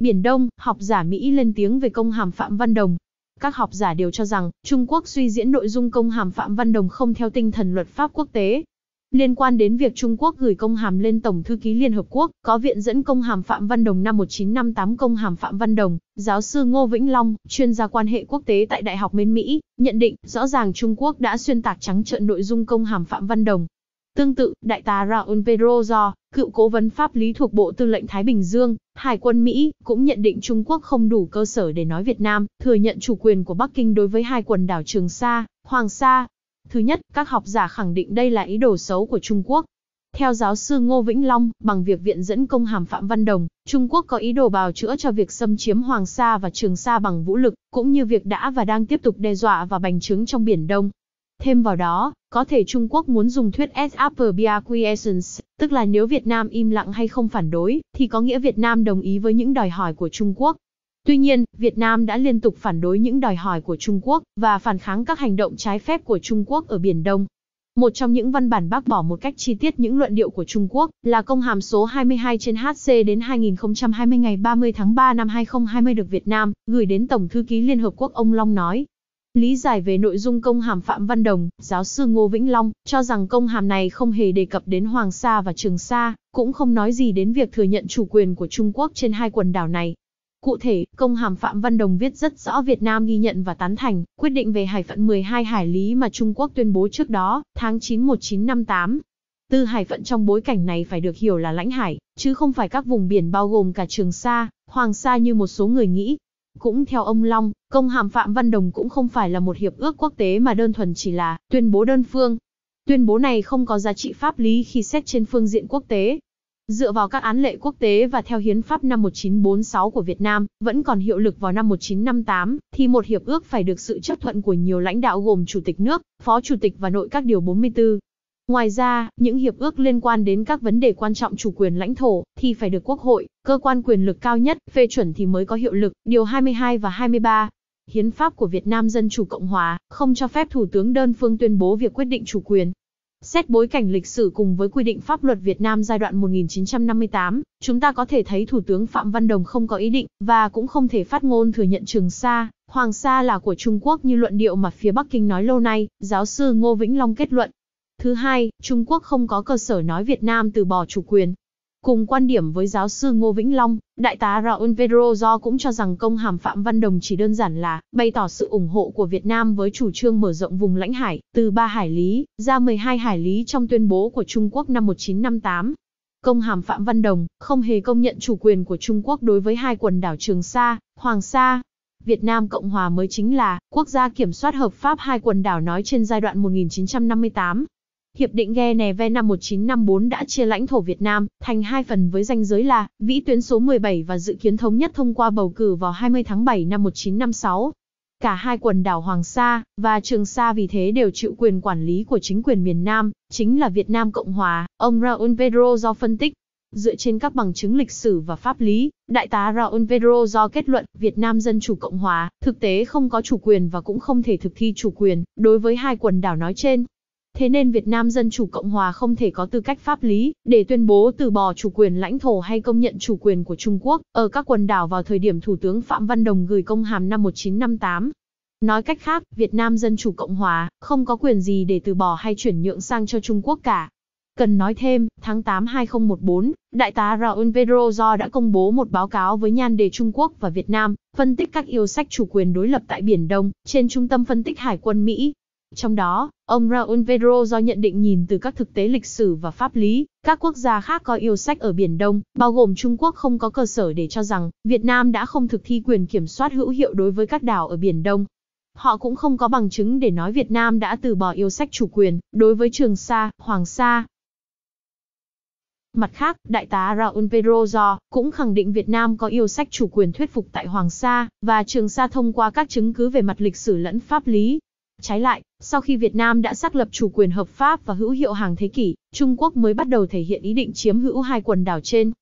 Biển Đông, học giả Mỹ lên tiếng về công hàm Phạm Văn Đồng. Các học giả đều cho rằng, Trung Quốc suy diễn nội dung công hàm Phạm Văn Đồng không theo tinh thần luật pháp quốc tế. Liên quan đến việc Trung Quốc gửi công hàm lên Tổng Thư ký Liên Hợp Quốc, có viện dẫn công hàm Phạm Văn Đồng năm 1958 công hàm Phạm Văn Đồng, giáo sư Ngô Vĩnh Long, chuyên gia quan hệ quốc tế tại Đại học Mến Mỹ, nhận định rõ ràng Trung Quốc đã xuyên tạc trắng trợn nội dung công hàm Phạm Văn Đồng, Tương tự, đại tá Raul Pedroza, Cựu cố vấn pháp lý thuộc Bộ Tư lệnh Thái Bình Dương, Hải quân Mỹ, cũng nhận định Trung Quốc không đủ cơ sở để nói Việt Nam thừa nhận chủ quyền của Bắc Kinh đối với hai quần đảo Trường Sa, Hoàng Sa. Thứ nhất, các học giả khẳng định đây là ý đồ xấu của Trung Quốc. Theo giáo sư Ngô Vĩnh Long, bằng việc viện dẫn công hàm Phạm Văn Đồng, Trung Quốc có ý đồ bào chữa cho việc xâm chiếm Hoàng Sa và Trường Sa bằng vũ lực, cũng như việc đã và đang tiếp tục đe dọa và bành trướng trong Biển Đông. Thêm vào đó, có thể Trung Quốc muốn dùng thuyết S upper acquiescence, tức là nếu Việt Nam im lặng hay không phản đối, thì có nghĩa Việt Nam đồng ý với những đòi hỏi của Trung Quốc. Tuy nhiên, Việt Nam đã liên tục phản đối những đòi hỏi của Trung Quốc và phản kháng các hành động trái phép của Trung Quốc ở Biển Đông. Một trong những văn bản bác bỏ một cách chi tiết những luận điệu của Trung Quốc là công hàm số 22 trên HC đến 2020 ngày 30 tháng 3 năm 2020 được Việt Nam gửi đến Tổng thư ký Liên Hợp Quốc ông Long nói, Lý giải về nội dung công hàm Phạm Văn Đồng, giáo sư Ngô Vĩnh Long, cho rằng công hàm này không hề đề cập đến Hoàng Sa và Trường Sa, cũng không nói gì đến việc thừa nhận chủ quyền của Trung Quốc trên hai quần đảo này. Cụ thể, công hàm Phạm Văn Đồng viết rất rõ Việt Nam ghi nhận và tán thành quyết định về hải phận 12 hải lý mà Trung Quốc tuyên bố trước đó, tháng 9 1958. Tư hải phận trong bối cảnh này phải được hiểu là lãnh hải, chứ không phải các vùng biển bao gồm cả Trường Sa, Hoàng Sa như một số người nghĩ, cũng theo ông Long, công hàm Phạm Văn Đồng cũng không phải là một hiệp ước quốc tế mà đơn thuần chỉ là tuyên bố đơn phương. Tuyên bố này không có giá trị pháp lý khi xét trên phương diện quốc tế. Dựa vào các án lệ quốc tế và theo hiến pháp năm 1946 của Việt Nam, vẫn còn hiệu lực vào năm 1958, thì một hiệp ước phải được sự chấp thuận của nhiều lãnh đạo gồm Chủ tịch nước, Phó Chủ tịch và Nội các Điều 44, Ngoài ra, những hiệp ước liên quan đến các vấn đề quan trọng chủ quyền lãnh thổ thì phải được Quốc hội, cơ quan quyền lực cao nhất phê chuẩn thì mới có hiệu lực, điều 22 và 23. Hiến pháp của Việt Nam Dân chủ Cộng hòa không cho phép thủ tướng đơn phương tuyên bố việc quyết định chủ quyền. Xét bối cảnh lịch sử cùng với quy định pháp luật Việt Nam giai đoạn 1958, chúng ta có thể thấy Thủ tướng Phạm Văn Đồng không có ý định và cũng không thể phát ngôn thừa nhận Trường Sa, Hoàng Sa là của Trung Quốc như luận điệu mà phía Bắc Kinh nói lâu nay, giáo sư Ngô Vĩnh Long kết luận. Thứ hai, Trung Quốc không có cơ sở nói Việt Nam từ bỏ chủ quyền. Cùng quan điểm với giáo sư Ngô Vĩnh Long, đại tá Raoul Pedrozo cũng cho rằng công hàm Phạm Văn Đồng chỉ đơn giản là bày tỏ sự ủng hộ của Việt Nam với chủ trương mở rộng vùng lãnh hải từ 3 hải lý ra 12 hải lý trong tuyên bố của Trung Quốc năm 1958. Công hàm Phạm Văn Đồng không hề công nhận chủ quyền của Trung Quốc đối với hai quần đảo Trường Sa, Hoàng Sa, Việt Nam Cộng Hòa mới chính là quốc gia kiểm soát hợp pháp hai quần đảo nói trên giai đoạn 1958 Hiệp định Geneva năm 1954 đã chia lãnh thổ Việt Nam thành hai phần với ranh giới là vĩ tuyến số 17 và dự kiến thống nhất thông qua bầu cử vào 20 tháng 7 năm 1956. Cả hai quần đảo Hoàng Sa và Trường Sa vì thế đều chịu quyền quản lý của chính quyền miền Nam, chính là Việt Nam Cộng Hòa, ông Raúl Pedro do phân tích. Dựa trên các bằng chứng lịch sử và pháp lý, Đại tá Raúl Pedro do kết luận Việt Nam Dân Chủ Cộng Hòa thực tế không có chủ quyền và cũng không thể thực thi chủ quyền đối với hai quần đảo nói trên. Thế nên Việt Nam Dân Chủ Cộng Hòa không thể có tư cách pháp lý để tuyên bố từ bỏ chủ quyền lãnh thổ hay công nhận chủ quyền của Trung Quốc ở các quần đảo vào thời điểm Thủ tướng Phạm Văn Đồng gửi công hàm năm 1958. Nói cách khác, Việt Nam Dân Chủ Cộng Hòa không có quyền gì để từ bỏ hay chuyển nhượng sang cho Trung Quốc cả. Cần nói thêm, tháng 8 2014, Đại tá Raul Pedrozo đã công bố một báo cáo với nhan đề Trung Quốc và Việt Nam, phân tích các yêu sách chủ quyền đối lập tại Biển Đông, trên Trung tâm Phân tích Hải quân Mỹ. Trong đó, ông Raúl Vedro do nhận định nhìn từ các thực tế lịch sử và pháp lý, các quốc gia khác có yêu sách ở Biển Đông, bao gồm Trung Quốc không có cơ sở để cho rằng Việt Nam đã không thực thi quyền kiểm soát hữu hiệu đối với các đảo ở Biển Đông. Họ cũng không có bằng chứng để nói Việt Nam đã từ bỏ yêu sách chủ quyền đối với Trường Sa, Hoàng Sa, Mặt khác, đại tá Raúl Raul do cũng khẳng định Việt Nam có yêu sách chủ quyền thuyết phục tại Hoàng Sa và Trường Sa thông qua các chứng cứ về mặt lịch sử lẫn pháp lý, Trái lại, sau khi Việt Nam đã xác lập chủ quyền hợp pháp và hữu hiệu hàng thế kỷ, Trung Quốc mới bắt đầu thể hiện ý định chiếm hữu hai quần đảo trên.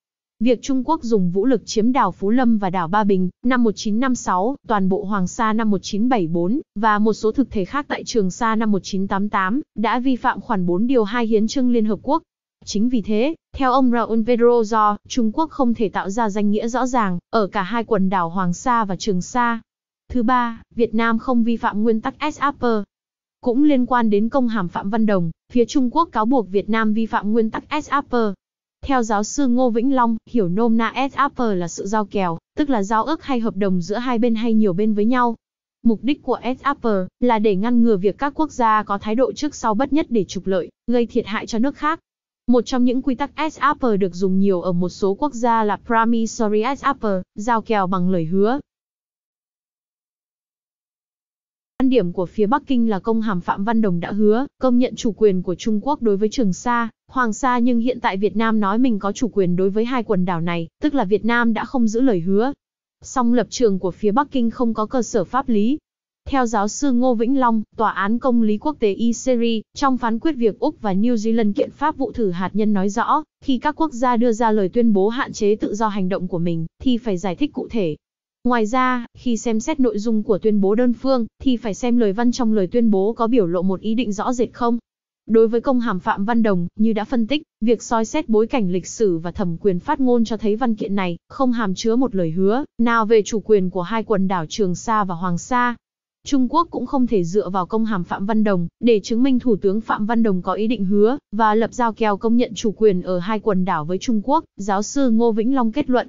Việc Trung Quốc dùng vũ lực chiếm đảo Phú Lâm và đảo Ba Bình năm 1956, toàn bộ Hoàng Sa năm 1974 và một số thực thể khác tại Trường Sa năm 1988 đã vi phạm khoản 4 điều 2 Hiến trương Liên Hợp Quốc. Chính vì thế, theo ông Raúl Pedrozo, Trung Quốc không thể tạo ra danh nghĩa rõ ràng ở cả hai quần đảo Hoàng Sa và Trường Sa Thứ ba, Việt Nam không vi phạm nguyên tắc SAP. E. Cũng liên quan đến công hàm Phạm Văn Đồng, phía Trung Quốc cáo buộc Việt Nam vi phạm nguyên tắc SAP. E. Theo giáo sư Ngô Vĩnh Long, hiểu nôm na SAP e là sự giao kèo, tức là giao ước hay hợp đồng giữa hai bên hay nhiều bên với nhau. Mục đích của SAP là để ngăn ngừa việc các quốc gia có thái độ trước sau bất nhất để trục lợi, gây thiệt hại cho nước khác. Một trong những quy tắc SAP được dùng nhiều ở một số quốc gia là Promissory SAP, giao kèo bằng lời hứa, Quan điểm của phía Bắc Kinh là công hàm Phạm Văn Đồng đã hứa, công nhận chủ quyền của Trung Quốc đối với Trường Sa, Hoàng Sa nhưng hiện tại Việt Nam nói mình có chủ quyền đối với hai quần đảo này, tức là Việt Nam đã không giữ lời hứa. Song lập trường của phía Bắc Kinh không có cơ sở pháp lý. Theo giáo sư Ngô Vĩnh Long, Tòa án Công lý Quốc tế ICERI, trong phán quyết việc Úc và New Zealand kiện pháp vụ thử hạt nhân nói rõ, khi các quốc gia đưa ra lời tuyên bố hạn chế tự do hành động của mình, thì phải giải thích cụ thể, Ngoài ra, khi xem xét nội dung của tuyên bố đơn phương, thì phải xem lời văn trong lời tuyên bố có biểu lộ một ý định rõ rệt không. Đối với công hàm Phạm Văn Đồng, như đã phân tích, việc soi xét bối cảnh lịch sử và thẩm quyền phát ngôn cho thấy văn kiện này không hàm chứa một lời hứa nào về chủ quyền của hai quần đảo Trường Sa và Hoàng Sa. Trung Quốc cũng không thể dựa vào công hàm Phạm Văn Đồng để chứng minh Thủ tướng Phạm Văn Đồng có ý định hứa và lập giao kèo công nhận chủ quyền ở hai quần đảo với Trung Quốc, giáo sư Ngô Vĩnh Long kết luận.